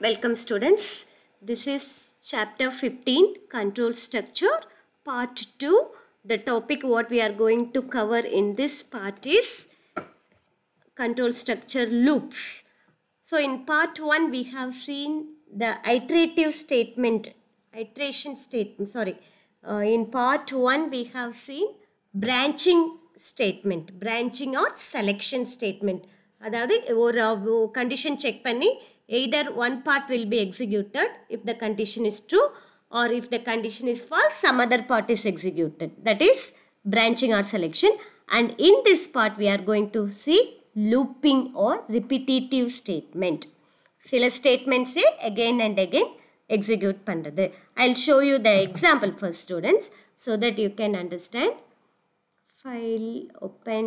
Welcome students. This is chapter 15 control structure part 2. The topic what we are going to cover in this part is control structure loops. So in part 1 we have seen the iterative statement, iteration statement, sorry. Uh, in part 1 we have seen branching statement, branching or selection statement. அதாவது condition check check Either one part will be executed if the condition is true or if the condition is false, some other part is executed. That is branching or selection. And in this part, we are going to see looping or repetitive statement. statement say again and again execute பண்ணுறது I'll show you the example for students so that you can understand. File open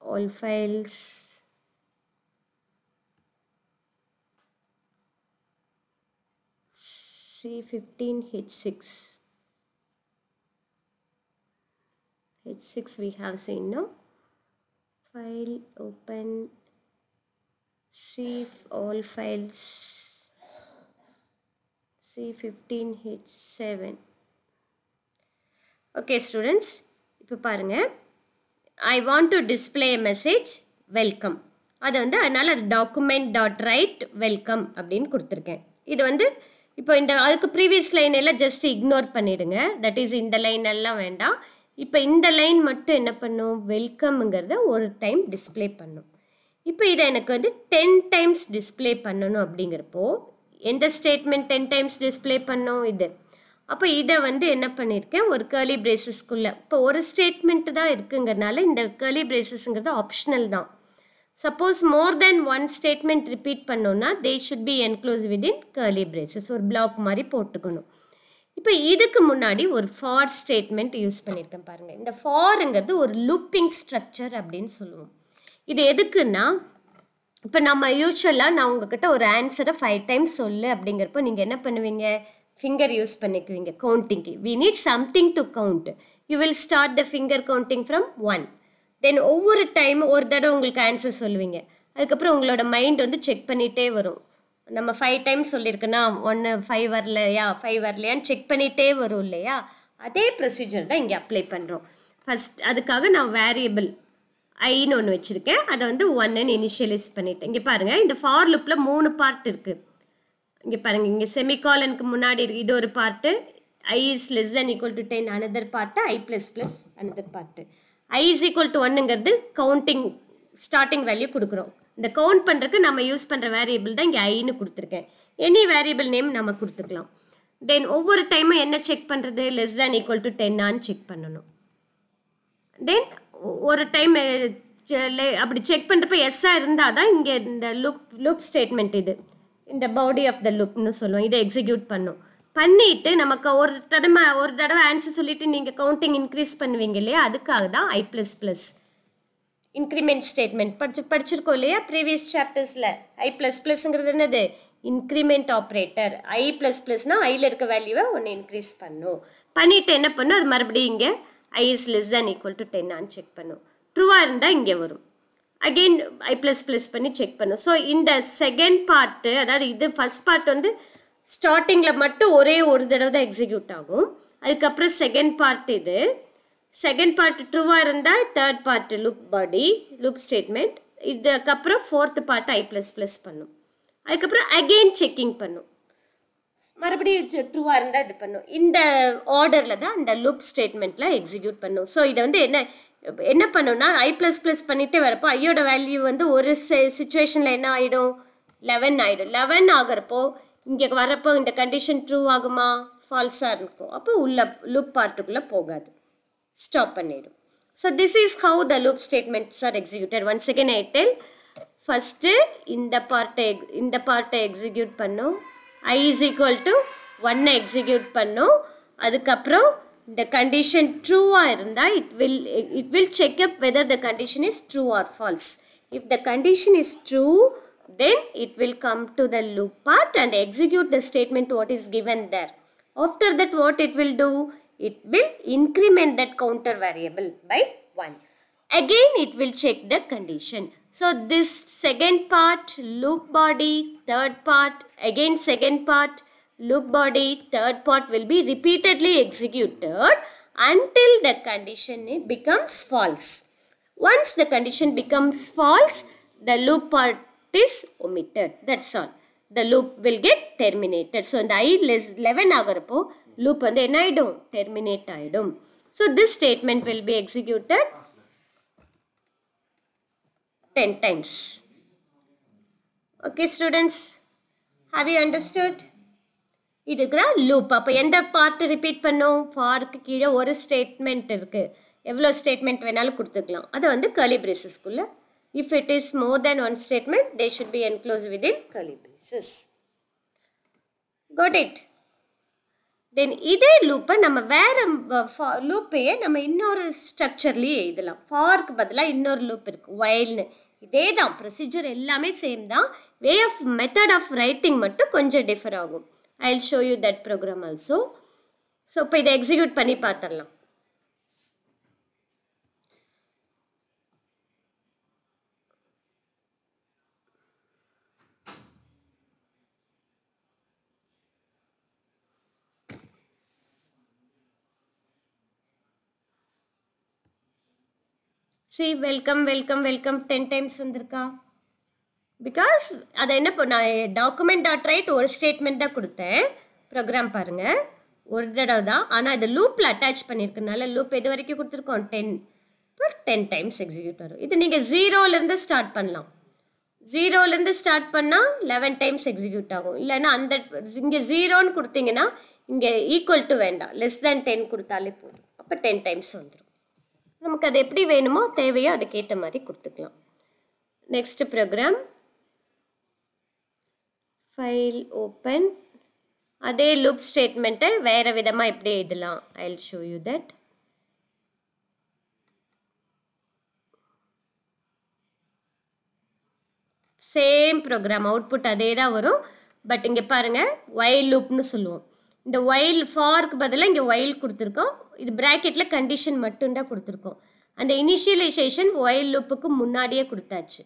all files C15 H6 H6 we have seen now file open See all files C15 H7 okay students இப்போ பாருங்கள் I want to display message welcome அதை வந்து அதனால் அது document dot right welcome அப்படின்னு கொடுத்துருக்கேன் இது வந்து இப்போ இந்த அதுக்கு ப்ரீவியஸ் லைன் எல்லாம் ஜஸ்ட் இக்னோர் பண்ணிவிடுங்க தட் இஸ் இந்த லைன் எல்லாம் வேண்டாம் இப்போ இந்த லைன் மட்டும் என்ன பண்ணும் வெல்கம்ங்கிறத ஒரு டைம் டிஸ்பிளே பண்ணும் இப்போ இதை எனக்கு வந்து டென் டைம்ஸ் டிஸ்பிளே பண்ணணும் அப்படிங்கிறப்போ எந்த ஸ்டேட்மெண்ட் டென் டைம்ஸ் டிஸ்பிளே பண்ணும் இது அப்போ இதை வந்து என்ன பண்ணியிருக்கேன் ஒரு கேர்லி பிரேசஸ்க்குள்ளே இப்போ ஒரு ஸ்டேட்மெண்ட்டு தான் இருக்குங்கிறனால இந்த கேர்லி பிரேசஸ்ங்கிறது ஆப்ஷனல் தான் suppose more than one statement repeat பண்ணோன்னா they should be enclose within curly braces ஒரு பிளாக் மாதிரி போட்டுக்கணும் இப்போ இதுக்கு முன்னாடி ஒரு ஃபார் ஸ்டேட்மெண்ட் யூஸ் பண்ணியிருக்கேன் பாருங்கள் இந்த ஃபாருங்கிறது ஒரு லுப்பிங் ஸ்ட்ரக்சர் அப்படின்னு சொல்லுவோம் இது எதுக்குன்னா இப்போ நம்ம யூஸ்வலாக நான் உங்ககிட்ட ஒரு ஆன்சரை ஃபைவ் டைம்ஸ் சொல்லு அப்படிங்கிறப்போ நீங்கள் என்ன பண்ணுவீங்க ஃபிங்கர் யூஸ் பண்ணிக்குவீங்க கவுண்டிங்க்கு we need something to count you will start the finger counting from one then ஒவ்வொரு டைம் ஒரு தடவை உங்களுக்கு ஆன்சர் சொல்லுவீங்க அதுக்கப்புறம் உங்களோட மைண்ட் வந்து செக் பண்ணிகிட்டே வரும் நம்ம ஃபைவ் டைம் சொல்லியிருக்குன்னா ஒன்று ஃபைவ் வரலையா ஃபைவ் வரலையான்னு செக் பண்ணிகிட்டே வரும் இல்லையா அதே ப்ரொசீஜர் தான் இங்கே அப்ளை பண்ணுறோம் ஃபஸ்ட் அதுக்காக நான் வேரியபிள் ஐன்னு ஒன்று வச்சுருக்கேன் அதை வந்து ஒன்னுன்னு இனிஷியலைஸ் பண்ணிட்டேன் இங்கே பாருங்கள் இந்த ஃபார் லுப்பில் மூணு பார்ட் இருக்குது இங்கே பாருங்கள் இங்கே செமிகாலனுக்கு முன்னாடி இருக்கு இது ஒரு part I is less than equal to ten another part I plus plus another part I is equal to ஒன்னுங்கிறது கவுண்டிங் ஸ்டார்டிங் வேல்யூ கொடுக்குறோம் இந்த கவுண்ட் பண்ணுறதுக்கு நம்ம யூஸ் பண்ணுற வேரியபிள் தான் இங்கே ஐன்னு கொடுத்துருக்கேன் எனி வேரியபிள் நேம் நம்ம கொடுத்துக்கலாம் தென் ஒவ்வொரு டைமும் என்ன செக் பண்ணுறது லெஸ் தேன் ஈக்குவல் டு டென்னான்னு செக் பண்ணணும் தென் ஒரு டைம் அப்படி செக் பண்ணுறப்ப எஸ்ஸாக இருந்தால் தான் இங்கே இந்த லுக் லுக் ஸ்டேட்மெண்ட் இது இந்த பாடி ஆஃப் த லுக்னு சொல்லுவோம் இதை எக்ஸிக்யூட் பண்ணும் பண்ணிட்டு நமக்கு ஒரு தடவை ஒரு தடவை ஆன்சர் சொல்லிட்டு நீங்கள் கவுண்டிங் இன்க்ரீஸ் பண்ணுவீங்க இல்லையா அதுக்காக தான் I plus plus increment statement படிச்சு படிச்சிருக்கோம் இல்லையா ப்ரீவியஸ் சாப்டர்ஸில் ஐ ப்ளஸ் ப்ளஸ்ங்கிறது என்னது இன்க்ரிமெண்ட் ஆப்ரேட்டர் ஐ ப்ளஸ் ப்ளஸ்னால் ஐயில் இருக்க வேல்யூவை ஒன்று இன்க்ரீஸ் பண்ணும் பண்ணிவிட்டு என்ன பண்ணும் அது மறுபடியும் இங்கே I is less than equal to டென்னான்னு செக் பண்ணும் ட்ரூவாக இருந்தால் இங்கே வரும் அகெயின் ஐ ப்ளஸ் ப்ளஸ் பண்ணி செக் பண்ணும் ஸோ இந்த செகண்ட் பார்ட்டு அதாவது இது ஃபஸ்ட் பார்ட் வந்து ஸ்டார்டிங்கில் மட்டும் ஒரே ஒரு தடவை தான் எக்ஸிக்யூட் ஆகும் அதுக்கப்புறம் செகண்ட் பார்ட் இது செகண்ட் பார்ட் ட்ரூவாக இருந்தால் third part loop body loop statement இதுக்கப்புறம் fourth part I plus plus பண்ணும் அதுக்கப்புறம் அகெயின் செக்கிங் பண்ணும் மறுபடியும் ட்ரூவாக இருந்தால் இது பண்ணும் இந்த ஆர்டரில் தான் அந்த லூப் ஸ்டேட்மெண்ட்டில் எக்ஸிக்யூட் பண்ணும் ஸோ இதை வந்து என்ன என்ன பண்ணுன்னா ஐ ப்ளஸ் ப்ளஸ் பண்ணிகிட்டே வரப்போ ஐயோட வேல்யூ வந்து ஒரு சுச்சுவேஷனில் என்ன ஆகிடும் லெவன் ஆகிடும் லெவன் ஆகிறப்போ இங்கே வரப்போ இந்த கண்டிஷன் ட்ரூ ஆகுமா ஃபால்ஸாக இருக்கும் அப்போ உள்ள லூப் பார்ட்டுக்குள்ளே போகாது ஸ்டாப் பண்ணிடும் so this is how the loop statements are executed once second I tell first இந்த பார்ட்டை இந்த பார்ட்டை எக்ஸிக்யூட் பண்ணும் i is equal to 1 execute execute பண்ணும் the இந்த கண்டிஷன் ட்ரூவாக it will it will check up whether the condition is true or false. if the condition is true then it will come to the loop part and execute the statement what is given there after that what it will do it will increment that counter variable by 1 again it will check the condition so this second part loop body, third part, again second part, loop body, third part will be repeatedly executed until the condition becomes false. Once the condition becomes false, the loop part is omitted. That's all. The loop will get terminated. So, இந்த i less 11 ஆகிறப்போ loop வந்து என்ன ஆயிடும் terminate ஆயிடும். So, this statement will be executed 10 times. Okay students, have you understood? இதுக்குற loop அப்போ எந்த part repeat பண்ணோம் ஃபாருக்கு கீழே ஒரு ஸ்டேட்மெண்ட் இருக்குது எவ்வளோ ஸ்டேட்மெண்ட் வேணாலும் கொடுத்துக்கலாம் அது வந்து கலி பிரேசஸ்க்குள்ளே if it is more than one statement they should be enclose within curly குட் இட் தென் இதே லூப்பை நம்ம வேறு லூப்பையே நம்ம இன்னொரு ஸ்ட்ரக்சர்லேயே எழுதலாம் ஃபார்க்கு பதிலாக இன்னொரு லூப் இருக்குது வயல்னு இதே தான் ப்ரொசீஜர் எல்லாமே சேம் தான் way of method of writing மட்டும் கொஞ்சம் டிஃபர் ஆகும் I'll show you that program also so இப்போ இதை எக்ஸிக்யூட் பண்ணி பார்த்துடலாம் see welcome welcome welcome ten times வந்திருக்கா பிகாஸ் அதை என்ன நான் டாக்குமெண்ட் டாட் ரைட் ஒரு ஸ்டேட்மெண்ட் தான் கொடுத்தேன் ப்ரோக்ராம் பாருங்கள் ஒரு தடவை தான் ஆனால் இது லூப்பில் அட்டாச் பண்ணியிருக்கனால லூப் எது வரைக்கும் கொடுத்துருக்கோம் டென் இப்போ டென் டைம்ஸ் எக்ஸிக்யூட் வரும் இது நீங்கள் ஜீரோலேருந்து ஸ்டார்ட் பண்ணலாம் ஜீரோலேருந்து ஸ்டார்ட் பண்ணால் லெவன் டைம்ஸ் எக்ஸிக்யூட் ஆகும் இல்லைன்னா அந்த இங்கே ஜீரோன்னு கொடுத்தீங்கன்னா இங்கே ஈக்குவல் டு வேண்டாம் லெஸ் தேன் டென் கொடுத்தாலே போதும் அப்போ டென் டைம்ஸ் வந்துடும் நமக்கு அது எப்படி வேணுமோ தேவையோ அதுக்கேற்ற மாதிரி கொடுத்துக்கலாம் நெக்ஸ்ட் ப்ரோக்ராம் ஃபைல் ஓப்பன் அதே லூப் ஸ்டேட்மெண்ட்டை வேறு விதமாக எப்படி எழுதலாம் I'll show you that same program output அதே தான் வரும் பட் இங்கே பாருங்கள் ஒயில் லூப்னு சொல்லுவோம் இந்த ஒயில் ஃபார்க்கு பதிலாக இங்கே ஒயில் கொடுத்துருக்கோம் இது ப்ராக்கெட்டில் கண்டிஷன் மட்டும்தான் கொடுத்துருக்கோம் அந்த இனிஷியலைசேஷன் ஒயில் லூப்புக்கு முன்னாடியே கொடுத்தாச்சு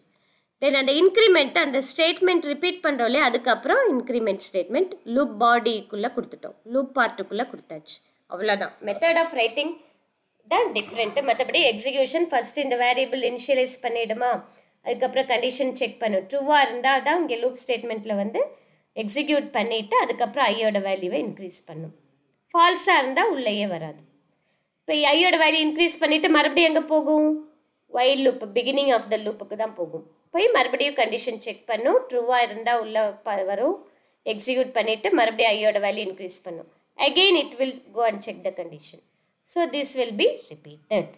தென் அந்த இன்க்ரிமெண்ட்டை அந்த ஸ்டேட்மெண்ட் ரிப்பீட் பண்ணுறோலே அதுக்கப்புறம் இன்க்ரிமெண்ட் ஸ்டேட்மெண்ட் லூப் பாடிக்குள்ளே கொடுத்துட்டோம் லூப் பார்ட்டுக்குள்ளே கொடுத்தாச்சு அவ்வளோதான் மெத்தட் ஆஃப் ரைட்டிங் தான் டிஃப்ரெண்ட்டு மற்றபடி எக்ஸிக்யூஷன் ஃபஸ்ட்டு இந்த வேரியபிள் இனிஷியலைஸ் பண்ணிவிடுமா அதுக்கப்புறம் கண்டிஷன் செக் பண்ணும் ட்ரூவாக இருந்தால் தான் இங்கே லூப் ஸ்டேட்மெண்ட்டில் வந்து எக்ஸிக்யூட் பண்ணிவிட்டு அதுக்கப்புறம் ஐயோட வேல்யூவை இன்க்ரீஸ் பண்ணும் ஃபால்ஸாக இருந்தால் உள்ளேயே வராது இப்போ ஐயோட வேல்யூ இன்க்ரீஸ் பண்ணிவிட்டு மறுபடியும் எங்கே போகும் while loop beginning of the லூப்புக்கு தான் போகும் போய் மறுபடியும் கண்டிஷன் செக் பண்ணும் ட்ரூவாக இருந்தால் உள்ளே ப வரும் எக்ஸிக்யூட் பண்ணிவிட்டு மறுபடியும் ஐயோட வேல்யூ இன்க்ரீஸ் பண்ணும் again it will go and check the condition so this will be repeated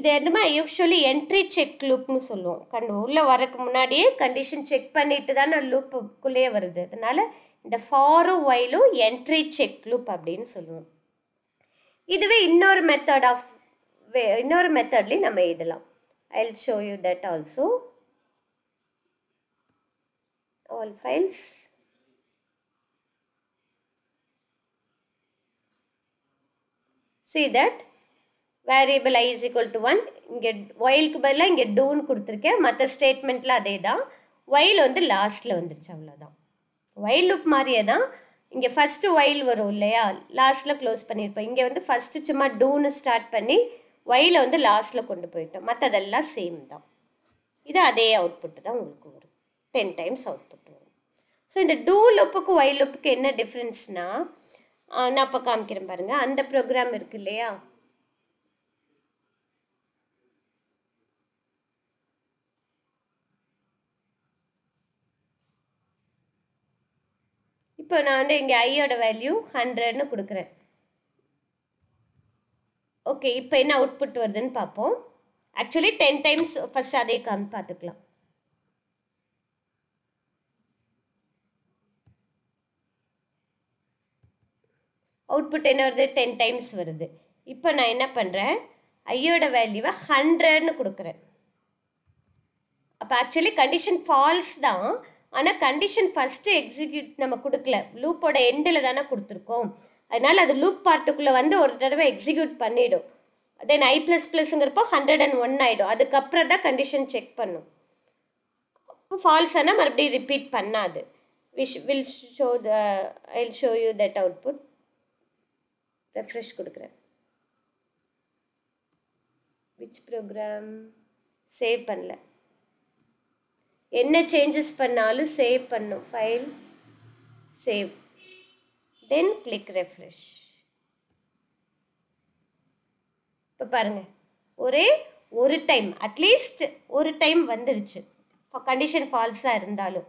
இது என்னமா யூஸ்வலி என்ட்ரி செக் லூப்னு சொல்லுவோம் கண்டு உள்ளே வரக்கு முன்னாடியே கண்டிஷன் செக் பண்ணிட்டு தான் லூப்புக்குள்ளேயே வருது அதனால் இந்த ஃபாரும் ஒயிலும் என்ட்ரி செக் லூப் அப்படின்னு சொல்லுவோம் இதுவே இன்னொரு மெத்தட் ஆஃப் வே இன்னொரு மெத்தட்லேயும் நம்ம எழுதலாம் I will show you that also all files C that variable i is equal to 1 இங்கே ஒயிலுக்கு பதிலாக இங்கே டூன் கொடுத்துருக்கேன் மற்ற ஸ்டேட்மெண்ட்டில் அதே தான் ஒயில் வந்து லாஸ்ட்டில் வந்துருச்சு அவ்வளோதான் ஒயில் லுக் மாதிரியே தான் இங்கே ஃபஸ்ட்டு ஒயில் வரும் இல்லையா லாஸ்ட்டில் க்ளோஸ் பண்ணியிருப்போம் இங்கே வந்து ஃபஸ்ட்டு சும்மா டூன்னு ஸ்டார்ட் பண்ணி ஒயிலை வந்து லாஸ்ட்டில் கொண்டு போயிட்டோம் மற்றதெல்லாம் சேம் தான் இது அதே அவுட்புட்டு தான் உங்களுக்கு வரும் டென் டைம்ஸ் அவுட்புட் வரும் ஸோ இந்த டூ லுப்புக்கு ஒயில் லுப்புக்கு என்ன டிஃப்ரென்ஸ்னால் நான் இப்போ காமிக்கிறேன் பாருங்கள் அந்த ப்ரோக்ராம் இருக்குது இல்லையா இப்போ நான் வந்து இங்கே ஐயோட வேல்யூ ஹண்ட்ரட்னு கொடுக்குறேன் ஓகே இப்போ என்ன அவுட்புட் வருதுன்னு பார்ப்போம் ஆக்சுவலி டென் டைம்ஸ் ஃபஸ்ட் அதே காம் பார்த்துக்கலாம் அவுட்புட் என்ன வருது டென் டைம்ஸ் வருது இப்போ நான் என்ன பண்ணுறேன் ஐயோட வேல்யூவை ஹண்ட்ரட்னு கொடுக்குறேன் அப்போ ஆக்சுவலி கண்டிஷன் ஃபால்ஸ் தான் ஆனால் கண்டிஷன் ஃபஸ்ட்டு எக்ஸிக்யூட் நம்ம கொடுக்கல லூப்போட எண்டில் தானே கொடுத்துருக்கோம் அதனால் அது லூப் பார்ட்டுக்குள்ளே வந்து ஒரு தடவை எக்ஸிக்யூட் பண்ணிவிடும் தென் ஐ ப்ளஸ் ப்ளஸ்ங்கிறப்போ ஹண்ட்ரட் அண்ட் ஒன் ஆகிடும் அதுக்கப்புறம் தான் கண்டிஷன் செக் பண்ணும் அப்போ ஃபால்ஸ் ஆனால் மறுபடியும் ரிப்பீட் பண்ணாது which will show the I will show you that output refresh கொடுக்குறேன் விச் ப்ரோக்ராம் சேவ் பண்ணல என்ன சேஞ்சஸ் பண்ணாலும் சேவ் பண்ணும் file save then click refresh இப்போ பாருங்கள் ஒரே ஒரு டைம் அட்லீஸ்ட் ஒரு டைம் வந்துடுச்சு கண்டிஷன் ஃபால்ஸாக இருந்தாலும்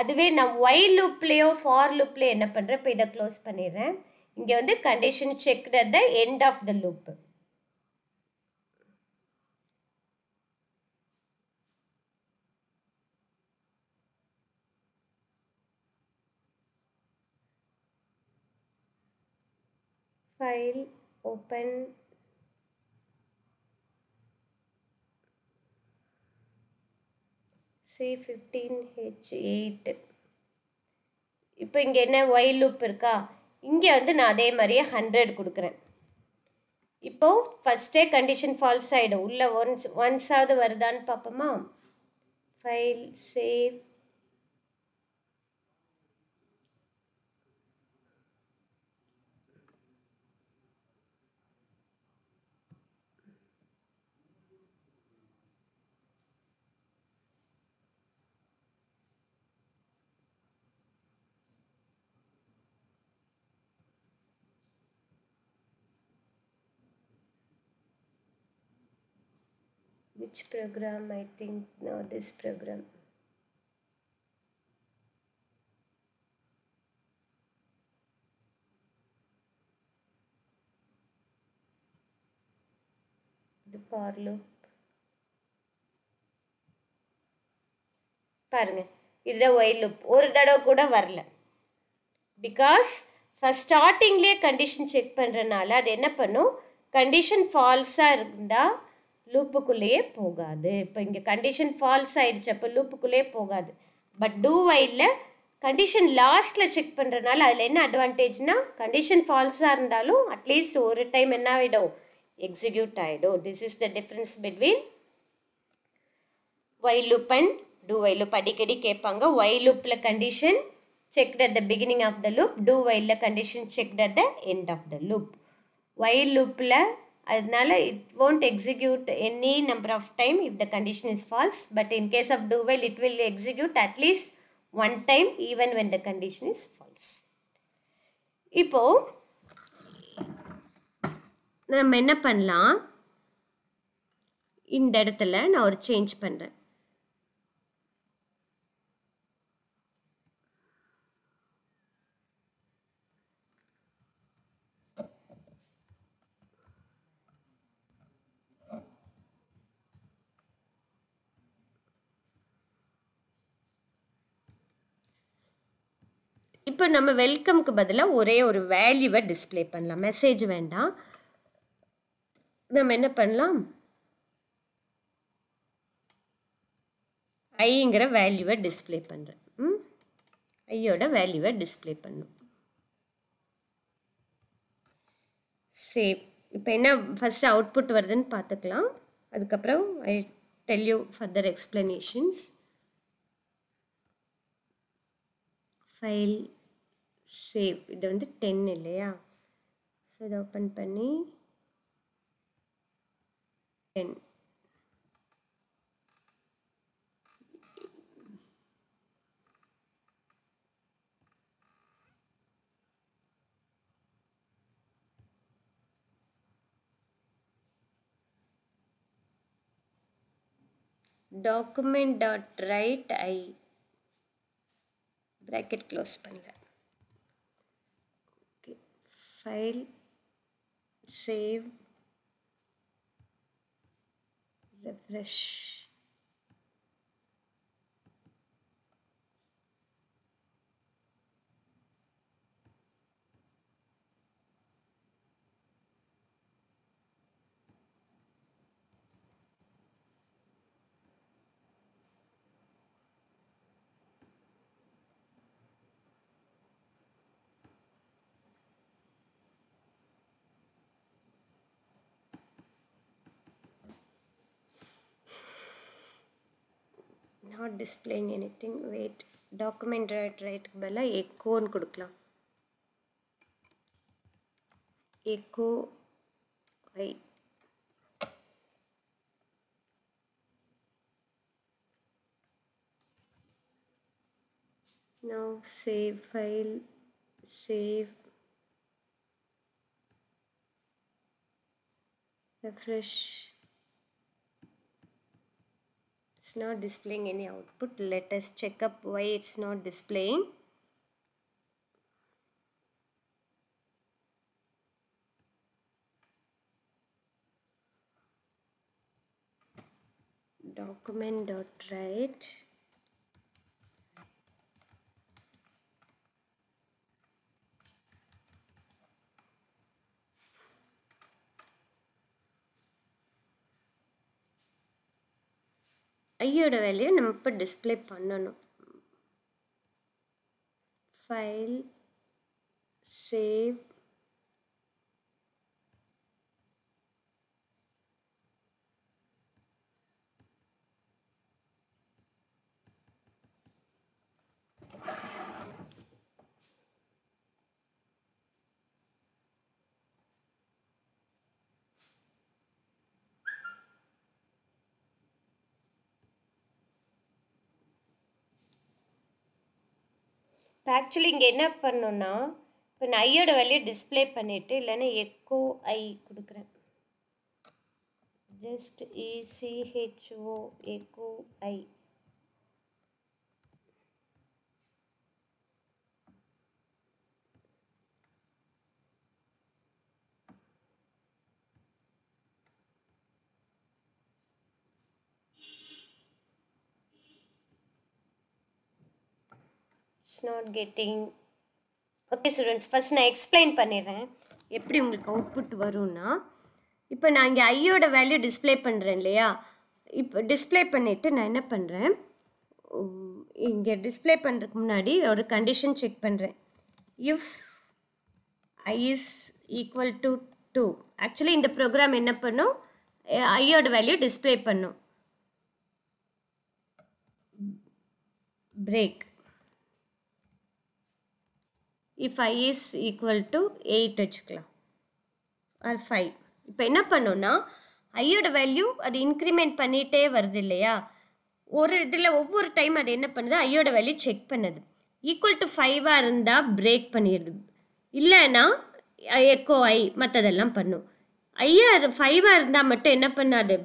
அதுவே நான் ஒய் லுப்லேயோ ஃபார் லுப்லேயோ என்ன பண்ணுறேன் இப்போ இதை க்ளோஸ் பண்ணிடுறேன் இங்கே வந்து condition checked the end of the loop file open C fifteen H eight இப்போ இங்கே என்ன ஒய் லூப் இருக்கா இங்கே வந்து நான் அதே மாதிரியே ஹண்ட்ரட் கொடுக்குறேன் இப்போது ஃபஸ்ட்டே கண்டிஷன் ஃபால்ஸ் ஆகிடும் உள்ளே ஒன்ஸ் ஒன்ஸாவது வருதான்னு பார்ப்போமா file save which program I think now uh, this program the for loop பாருங்க இதுதான் ஒய் லுப் ஒரு தடவை கூட வரல பிகாஸ் ஃபஸ்ட் ஸ்டார்டிங்லேயே கண்டிஷன் செக் பண்ணுறனால அது என்ன பண்ணும் கண்டிஷன் ஃபால்ஸாக இருந்தால் லூப்புக்குள்ளேயே போகாது இப்போ இங்கே கண்டிஷன் ஃபால்ஸ் ஆகிடுச்சு அப்போ லூப்புக்குள்ளேயே போகாது பட் டூ வைலில் கண்டிஷன் லாஸ்ட்டில் செக் பண்ணுறதுனால அதில் என்ன அட்வான்டேஜ்னால் கண்டிஷன் ஃபால்ஸாக இருந்தாலும் அட்லீஸ்ட் ஒரு டைம் என்ன ஆகிடும் எக்ஸிக்யூட் ஆகிடும் this is the difference between while loop and do while loop அடிக்கடி கேட்பாங்க வைல் லுப்பில் condition checked at the beginning of the loop do வைலில் condition checked at the end of the loop while லுப்பில் அதனால it won't execute any number of time if the condition is false but in case of do while it will execute at least one time even when the condition is falls இப்போது நம்ம என்ன பண்ணலாம் இந்த இடத்துல நான் ஒரு சேஞ்ச் பண்ணுறேன் இப்போ நம்ம வெல்கம்க்கு பதிலாக ஒரே ஒரு வேல்யூவை டிஸ்பிளே பண்ணலாம் மெசேஜ் வேண்டாம் நம்ம என்ன பண்ணலாம் ஐங்கிற வேல்யூவை டிஸ்பிளே பண்ணுறேன் ம் ஐயோட வேல்யூவை டிஸ்பிளே பண்ணும் சரி இப்போ என்ன ஃபஸ்ட்டு அவுட்புட் வருதுன்னு பார்த்துக்கலாம் அதுக்கப்புறம் I tell you further explanations file save இது வந்து டென் இல்லையா ஸோ இதை ஓப்பன் பண்ணி then document dot write i bracket close பண்ணுவேன் file save refresh not displaying anything wait document right right பதிலாக எக்கோன்னு கொடுக்கலாம் echo I now save file save refresh it's not displaying any output let us check up why it's not displaying document dot write ஐயோட value நம்ம இப்போ display பண்ணணும் file save இப்போ actually இங்கே என்ன பண்ணணுன்னா இப்போ நான் ஐயோட வழியை டிஸ்பிளே பண்ணிவிட்டு இல்லைன்னா எக்கோ ஐ கொடுக்குறேன் just E C H O echo I it's not getting okay students first நான் எக்ஸ்பிளைன் பண்ணிடுறேன் எப்படி உங்களுக்கு அவுட்புட் வரும்னா இப்போ நான் இங்கே ஐயோட வேல்யூ டிஸ்பிளே பண்ணுறேன் இல்லையா இப்போ டிஸ்பிளே பண்ணிவிட்டு நான் என்ன பண்ணுறேன் இங்கே டிஸ்பிளே பண்ணுறதுக்கு முன்னாடி ஒரு கண்டிஷன் செக் பண்ணுறேன் if I is equal to two actually இந்த ப்ரோக்ராம் என்ன பண்ணும் ஐயோட வேல்யூ டிஸ்பிளே பண்ணும் break if i is equal to 8 வச்சுக்கலாம் ஆர் ஃபைவ் இப்போ என்ன பண்ணோன்னா ஐயோட வேல்யூ அது இன்க்ரிமெண்ட் பண்ணிகிட்டே வருது இல்லையா ஒரு இதில் ஒவ்வொரு டைம் அது என்ன பண்ணுது ஐயோட வேல்யூ செக் பண்ணுது ஈக்குவல் டு ஃபைவாக இருந்தால் பிரேக் பண்ணிடுது இல்லைன்னா எக்கோ ஐ மற்றதெல்லாம் பண்ணும் ஐயா ஃபைவாக இருந்தால் மட்டும் என்ன பண்ணாது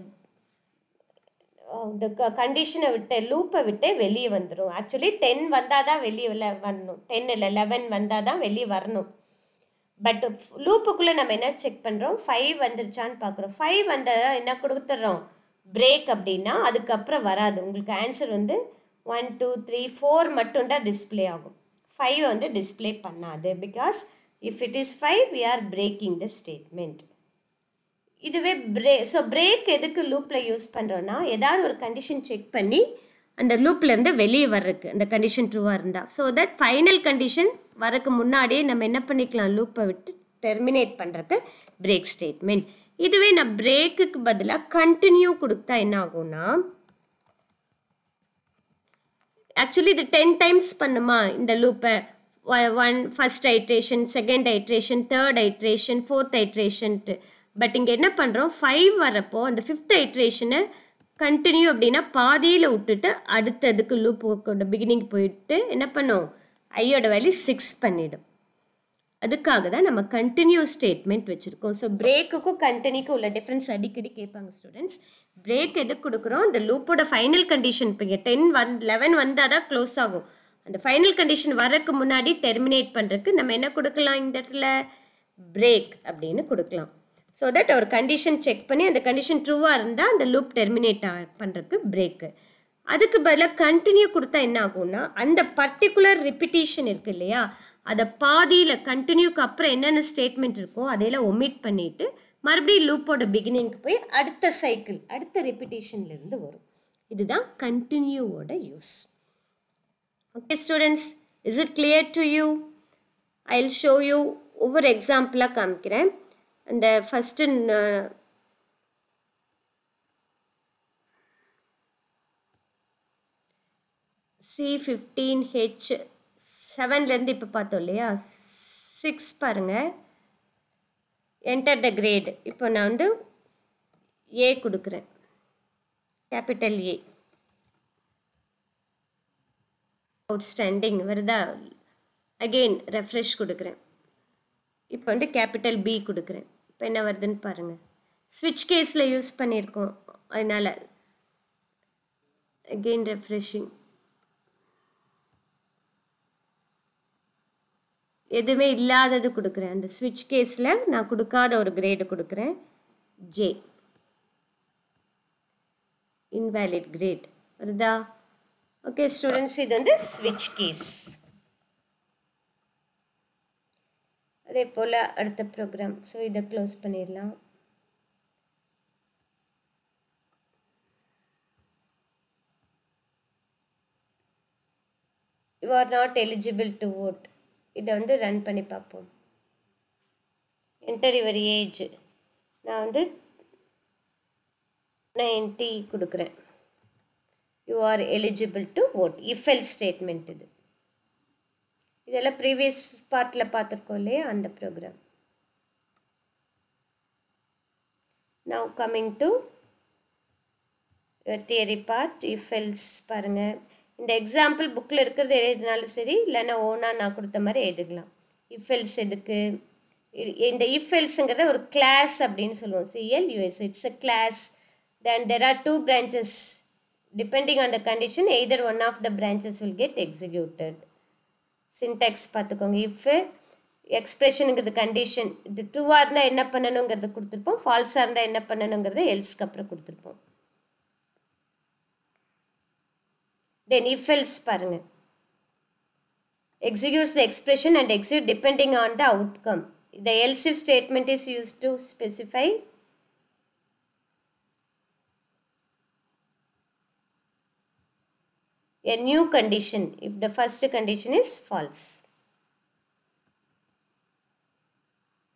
இந்த கண்டிஷனை விட்டு லூப்பை விட்டு வெளியே வந்துடும் ஆக்சுவலி டென் வந்தால் தான் வெளியே வரணும் டென் இல்லை லெவன் வந்தால் தான் வெளியே வரணும் பட் லூப்புக்குள்ளே நம்ம என்ன செக் பண்ணுறோம் ஃபைவ் வந்துருச்சான்னு பார்க்குறோம் ஃபைவ் வந்தால் என்ன கொடுத்துட்றோம் பிரேக் அப்படின்னா அதுக்கப்புறம் வராது உங்களுக்கு ஆன்சர் வந்து ஒன் டூ த்ரீ ஃபோர் மட்டும் தான் டிஸ்பிளே ஆகும் ஃபைவ் வந்து டிஸ்பிளே பண்ணாது because if it is five we are breaking the statement இதுவே பிரே ஸோ பிரேக் எதுக்கு லூப்பில் யூஸ் பண்ணுறோன்னா ஏதாவது ஒரு கண்டிஷன் செக் பண்ணி அந்த லூப்லேருந்து வெளியே வர்றதுக்கு அந்த கண்டிஷன் ட்ரூவாக இருந்தால் ஸோ தட் ஃபைனல் கண்டிஷன் வரக்கு முன்னாடியே நம்ம என்ன பண்ணிக்கலாம் லூப்பை விட்டு டெர்மினேட் பண்ணுறக்கு பிரேக் ஸ்டேட்மெண்ட் இதுவே நான் பிரேக்குக்கு பதிலாக கண்டினியூ கொடுத்தா என்ன ஆகும்னா ஆக்சுவலி இது டென் டைம்ஸ் பண்ணுமா இந்த லூப்பை one first iteration second iteration third iteration fourth ஐட்ரேஷன்ட்டு பட் இங்கே என்ன பண்ணுறோம் ஃபைவ் வரப்போ அந்த ஃபிஃப்த் ஐட்ரேஷனை கண்டினியூ அப்படின்னா பாதியில் விட்டுட்டு அடுத்ததுக்கு கொண்ட பிகினிங் போயிட்டு என்ன பண்ணும் ஐயோட வேல்யூ சிக்ஸ் பண்ணிடும் அதுக்காக தான் நம்ம கண்டினியூ ஸ்டேட்மெண்ட் வச்சுருக்கோம் ஸோ பிரேக்குக்கும் கண்டினியூக்கும் உள்ள டிஃப்ரென்ஸ் அடிக்கடி கேட்பாங்க ஸ்டூடெண்ட்ஸ் பிரேக் எதுக்கு கொடுக்குறோம் அந்த லூப்போட ஃபைனல் கண்டிஷன் இப்போ இங்கே டென் வந் லெவன் வந்தால் தான் க்ளோஸ் ஆகும் அந்த ஃபைனல் கண்டிஷன் வரக்கு முன்னாடி டெர்மினேட் பண்ணுறதுக்கு நம்ம என்ன கொடுக்கலாம் இந்த இடத்துல பிரேக் அப்படின்னு கொடுக்கலாம் ஸோ தட் ஒரு கண்டிஷன் செக் பண்ணி அந்த கண்டிஷன் ட்ரூவாக இருந்தால் அந்த லூப் டெர்மினேட் பண்ணுறதுக்கு பிரேக்கு அதுக்கு பதிலாக கண்டினியூ கொடுத்தா என்ன ஆகும்னா அந்த பர்டிகுலர் ரிப்பிட்டேஷன் இருக்குது இல்லையா அதை பாதியில் கண்டினியூக்கு அப்புறம் என்னென்ன ஸ்டேட்மெண்ட் இருக்கோ அதையெல்லாம் ஒமிட் பண்ணிவிட்டு மறுபடியும் லூப்போட பிகினிங்க்கு போய் அடுத்த சைக்கிள் அடுத்த ரிப்பிட்டேஷன்லேருந்து வரும் இதுதான் கண்டினியூவோட use okay students is it clear to you I will show you ஒவ்வொரு எக்ஸாம்பிளாக காமிக்கிறேன் அந்த ஃபஸ்ட்டு சி ஃபிஃப்டீன் ஹெச் செவன்லேருந்து இப்போ பார்த்தோம் இல்லையா சிக்ஸ் பாருங்கள் என்டர் த கிரேடு இப்போ நான் வந்து ஏ கொடுக்குறேன் கேபிட்டல் ஏ அவுட்ஸ்டாண்டிங் வருதா அகெயின் ரெஃப்ரெஷ் கொடுக்குறேன் இப்போ வந்து கேபிட்டல் பி கொடுக்குறேன் இப்போ என்ன வருதுன்னு பாருங்கள் ஸ்விட்ச் கேஸில் யூஸ் பண்ணியிருக்கோம் அதனால் அகெயின் ரெஃப்ரெஷிங் எதுவுமே இல்லாதது கொடுக்குறேன் அந்த ஸ்விட்ச் கேஸில் நான் கொடுக்காத ஒரு கிரேடு கொடுக்குறேன் ஜே இன்வேலிட் கிரேட் வருதா ஓகே ஸ்டூடெண்ட்ஸ் இது வந்து ஸ்விட்ச் கேஸ் அதே போல் அடுத்த ப்ரோக்ராம் ஸோ இதை க்ளோஸ் பண்ணிடலாம் you are not eligible to vote இதை வந்து ரன் பண்ணி பார்ப்போம் என்டர் யுவர் ஏஜ் நான் வந்து நைன்டி கொடுக்குறேன் you are eligible to vote else statement இது இதெல்லாம் ப்ரீவியஸ் பார்ட்டில் பார்த்துருக்கோம் இல்லையா அந்த program now coming to theory part if else பாருங்கள் இந்த எக்ஸாம்பிள் புக்கில் இருக்கிறது எழுதினாலும் சரி இல்லைன்னா ஓனாக நான் கொடுத்த மாதிரி எழுதிக்கலாம் இஃபெல்ஸ் எதுக்கு இந்த இஃபெல்ஸுங்கிறத ஒரு கிளாஸ் அப்படின்னு சொல்லுவோம் C L U S it's a class then there are two branches depending on the condition either one of the branches will get executed syntax பார்த்துக்கோங்க இஃப்பு எக்ஸ்ப்ரெஷனுங்கிறது கண்டிஷன் இது ட்ரூவாக இருந்தால் என்ன பண்ணணுங்கிறத கொடுத்துருப்போம் ஃபால்ஸாக இருந்தால் என்ன பண்ணணுங்கிறத எல்ஸ்க்கு அப்புறம் கொடுத்துருப்போம் தென் இஃப் எல்ஸ் பாருங்கள் executes the expression and execute depending on the outcome the else if statement is used to specify a new condition if the first condition is false.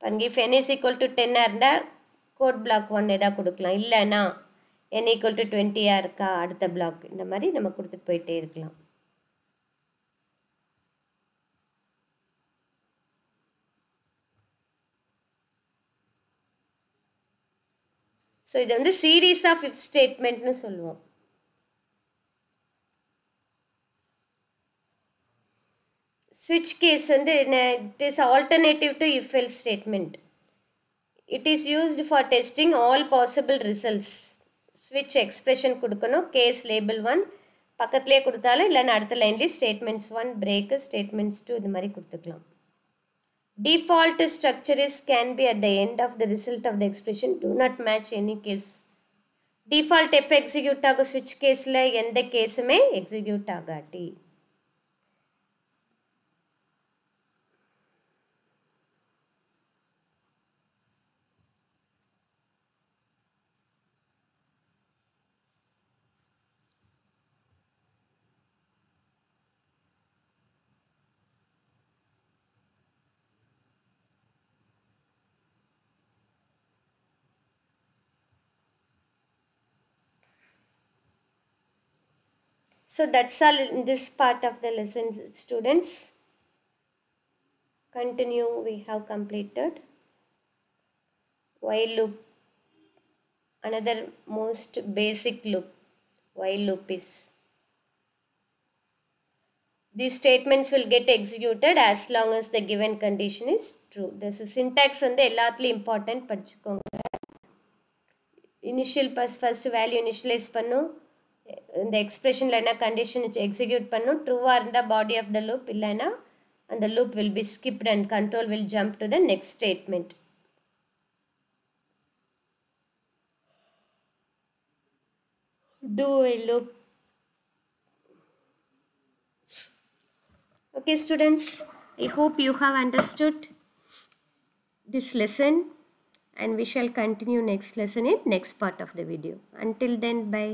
பாருங்க if n is equal to 10 இருந்தால் code black one எதாவது கொடுக்கலாம் இல்லைனா n equal to 20யாக இருக்கா அடுத்த black இந்த மாதிரி நம்ம கொடுத்துட்டு போயிட்டே இருக்கலாம் ஸோ இது வந்து சீரீஸ் ஆஃப் இஃப் ஸ்டேட்மெண்ட்னு சொல்லுவோம் switch case வந்து it is alternative to if else statement it is used for testing all possible results switch expression கொடுக்கணும் case label 1 பக்கத்துலேயே கொடுத்தாலும் இல்லைன்னா அடுத்த லைன்லேயே statements one break statements two இது மாதிரி கொடுத்துக்கலாம் default structure is can be at the end of the result of the expression do not match any case default எப்போ எக்ஸிக்யூட் ஆகும் switch caseல எந்த கேஸுமே எக்ஸிக்யூட் ஆகாட்டி So that's all in this part of the lesson students. Continue we have completed while loop another most basic loop while loop is these statements will get executed as long as the given condition is true this is syntax and are largely important initial first value initialize பண்ணும் இந்த எக்ஸ்ப்ரெஷனில் என்ன condition execute பண்ணும் ட்ரூவாக இருந்தால் body of the loop இல்லைன்னா அந்த loop will be skipped and control will jump to the next statement do a loop okay students i hope you have understood this lesson and we shall continue next lesson in next part of the video until then bye